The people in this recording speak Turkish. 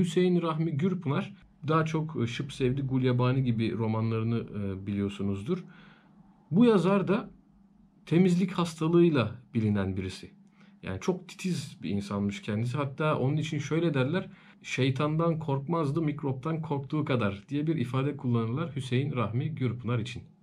Hüseyin Rahmi Gürpınar daha çok e, Şıp Sevdi Gulyabani gibi romanlarını e, biliyorsunuzdur. Bu yazar da temizlik hastalığıyla bilinen birisi. Yani çok titiz bir insanmış kendisi. Hatta onun için şöyle derler. Şeytandan korkmazdı, mikroptan korktuğu kadar diye bir ifade kullanırlar Hüseyin Rahmi Gürpınar için.